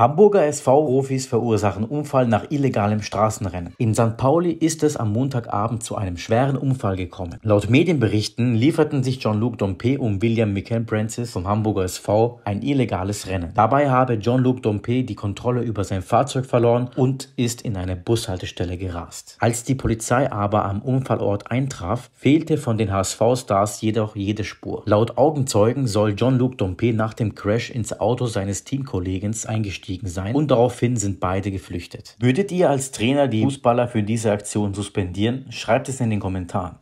Hamburger SV-Rufis verursachen Unfall nach illegalem Straßenrennen. In St. Pauli ist es am Montagabend zu einem schweren Unfall gekommen. Laut Medienberichten lieferten sich Jean-Luc Dompe und William Michael Brancis vom Hamburger SV ein illegales Rennen. Dabei habe Jean-Luc Dompe die Kontrolle über sein Fahrzeug verloren und ist in eine Bushaltestelle gerast. Als die Polizei aber am Unfallort eintraf, fehlte von den HSV-Stars jedoch jede Spur. Laut Augenzeugen soll Jean-Luc Dompe nach dem Crash ins Auto seines Teamkollegens eingestiegen abgestiegen sein und daraufhin sind beide geflüchtet. Würdet ihr als Trainer die Fußballer für diese Aktion suspendieren? Schreibt es in den Kommentaren.